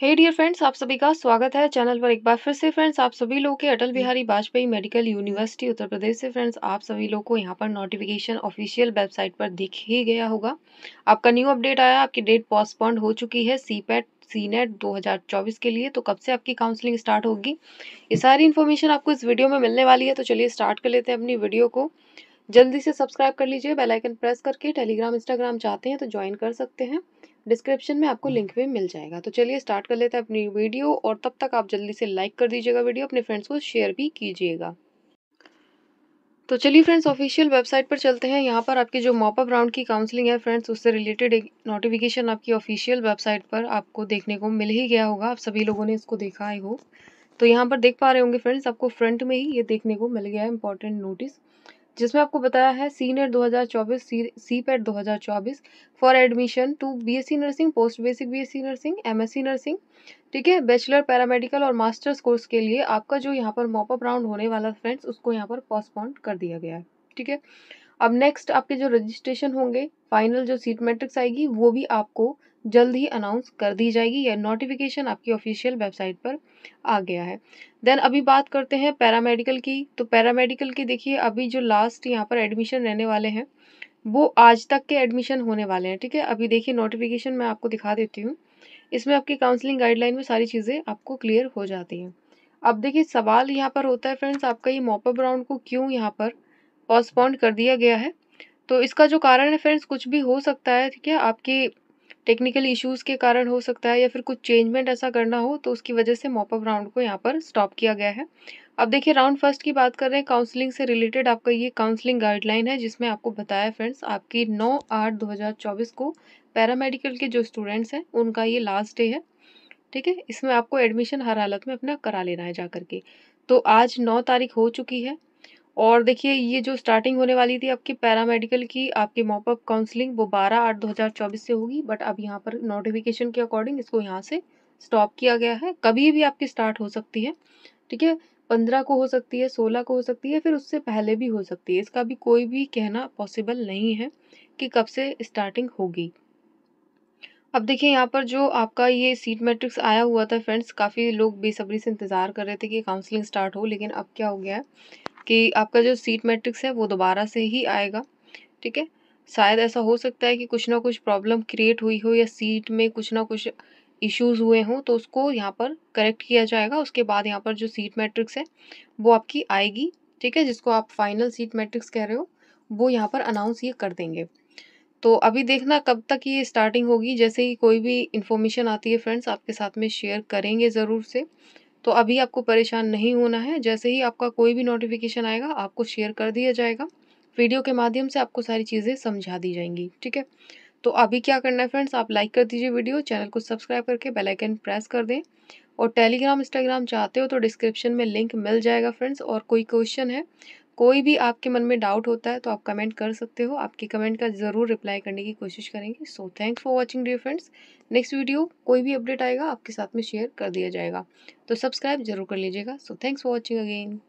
हे dear friends आप सभी का स्वागत है चैनल पर एक बार फिर से फ्रेंड्स आप सभी लोग के अटल बिहारी वाजपेयी मेडिकल यूनिवर्सिटी उत्तर प्रदेश से फ्रेंड्स आप सभी लोग को यहाँ पर नोटिफिकेशन ऑफिशियल वेबसाइट पर दिख ही गया होगा आपका न्यू अपडेट आया आपकी डेट पोस्टपोन्ड हो चुकी है सी पैट सी नेट दो के लिए तो कब से आपकी काउंसिलिंग स्टार्ट होगी ये सारी इन्फॉर्मेशन आपको इस वीडियो में मिलने वाली है तो चलिए स्टार्ट कर लेते हैं अपनी वीडियो को जल्दी से सब्सक्राइब कर लीजिए बेल आइकन प्रेस करके टेलीग्राम इंस्टाग्राम चाहते हैं तो ज्वाइन कर सकते हैं डिस्क्रिप्शन में आपको लिंक भी मिल जाएगा तो चलिए स्टार्ट कर लेते हैं अपनी वीडियो और तब तक आप जल्दी से लाइक कर दीजिएगा वीडियो अपने फ्रेंड्स को शेयर भी कीजिएगा तो चलिए फ्रेंड्स ऑफिशियल वेबसाइट पर चलते हैं यहाँ पर आपके जो मॉपअप राउंड की काउंसलिंग है फ्रेंड्स उससे रिलेटेड एक नोटिफिकेशन आपकी ऑफिशियल वेबसाइट पर आपको देखने को मिल ही गया होगा आप सभी लोगों ने इसको देखा है हो तो यहाँ पर देख पा रहे होंगे फ्रेंड्स आपको फ्रंट में ही ये देखने को मिल गया है इंपॉर्टेंट नोटिस जिसमें आपको बताया है सी नेट दो हज़ार चौबीस सी सी पैट दो हज़ार चौबीस for admission to BSc nursing post basic BSc nursing MSc nursing ठीक है बैचलर पैरामेडिकल और मास्टर्स कोर्स के लिए आपका जो यहाँ पर मॉपअप राउंड होने वाला फ्रेंड्स उसको यहाँ पर पोस्टपोन कर दिया गया है ठीक है अब नेक्स्ट आपके जो रजिस्ट्रेशन होंगे फाइनल जो सीट मैट्रिक्स आएगी वो भी आपको जल्द ही अनाउंस कर दी जाएगी या नोटिफिकेशन आपकी ऑफिशियल वेबसाइट पर आ गया है देन अभी बात करते हैं पैरामेडिकल की तो पैरामेडिकल की देखिए अभी जो लास्ट यहाँ पर एडमिशन रहने वाले हैं वो आज तक के एडमिशन होने वाले हैं ठीक है अभी देखिए नोटिफिकेशन मैं आपको दिखा देती हूँ इसमें आपकी काउंसलिंग गाइडलाइन में सारी चीज़ें आपको क्लियर हो जाती हैं अब देखिए सवाल यहाँ पर होता है फ्रेंड्स आपका ये मॉपअप राउंड को क्यों यहाँ पर पोस्टपोन्ड कर दिया गया है तो इसका जो कारण है फ्रेंड्स कुछ भी हो सकता है ठीक है आपकी टेक्निकल इश्यूज के कारण हो सकता है या फिर कुछ चेंजमेंट ऐसा करना हो तो उसकी वजह से मॉपअप राउंड को यहाँ पर स्टॉप किया गया है अब देखिए राउंड फर्स्ट की बात कर रहे हैं काउंसलिंग से रिलेटेड आपका ये काउंसलिंग गाइडलाइन है जिसमें आपको बताया फ्रेंड्स आपकी 9 आठ 2024 को पैरामेडिकल के जो स्टूडेंट्स हैं उनका ये लास्ट डे है ठीक है इसमें आपको एडमिशन हर हालत में अपना करा लेना है जा के तो आज नौ तारीख हो चुकी है और देखिए ये जो स्टार्टिंग होने वाली थी आपकी पैरामेडिकल की आपकी मॉपअप काउंसलिंग वो 12 आठ 2024 से होगी बट अब यहाँ पर नोटिफिकेशन के अकॉर्डिंग इसको यहाँ से स्टॉप किया गया है कभी भी आपकी स्टार्ट हो सकती है ठीक है पंद्रह को हो सकती है सोलह को हो सकती है फिर उससे पहले भी हो सकती है इसका भी कोई भी कहना पॉसिबल नहीं है कि कब से स्टार्टिंग होगी अब देखिए यहाँ पर जो आपका ये सीट मैट्रिक्स आया हुआ था फ्रेंड्स काफ़ी लोग बेसब्री से इंतज़ार कर रहे थे कि काउंसलिंग स्टार्ट हो लेकिन अब क्या हो गया है कि आपका जो सीट मैट्रिक्स है वो दोबारा से ही आएगा ठीक है शायद ऐसा हो सकता है कि कुछ ना कुछ प्रॉब्लम क्रिएट हुई हो या सीट में कुछ ना कुछ इश्यूज़ हुए हों तो उसको यहाँ पर करेक्ट किया जाएगा उसके बाद यहाँ पर जो सीट मैट्रिक्स है वो आपकी आएगी ठीक है जिसको आप फाइनल सीट मैट्रिक्स कह रहे हो वो यहाँ पर अनाउंस ये कर देंगे तो अभी देखना कब तक ये स्टार्टिंग होगी जैसे ही कोई भी इन्फॉर्मेशन आती है फ्रेंड्स आपके साथ में शेयर करेंगे ज़रूर से तो अभी आपको परेशान नहीं होना है जैसे ही आपका कोई भी नोटिफिकेशन आएगा आपको शेयर कर दिया जाएगा वीडियो के माध्यम से आपको सारी चीज़ें समझा दी जाएंगी ठीक है तो अभी क्या करना है फ्रेंड्स आप लाइक कर दीजिए वीडियो चैनल को सब्सक्राइब करके बेल आइकन प्रेस कर दें और टेलीग्राम इंस्टाग्राम चाहते हो तो डिस्क्रिप्शन में लिंक मिल जाएगा फ्रेंड्स और कोई क्वेश्चन है कोई भी आपके मन में डाउट होता है तो आप कमेंट कर सकते हो आपके कमेंट का ज़रूर रिप्लाई करने की कोशिश करेंगे so thanks for watching dear friends next video कोई भी अपडेट आएगा आपके साथ में शेयर कर दिया जाएगा तो सब्सक्राइब जरूर कर लीजिएगा so thanks for watching again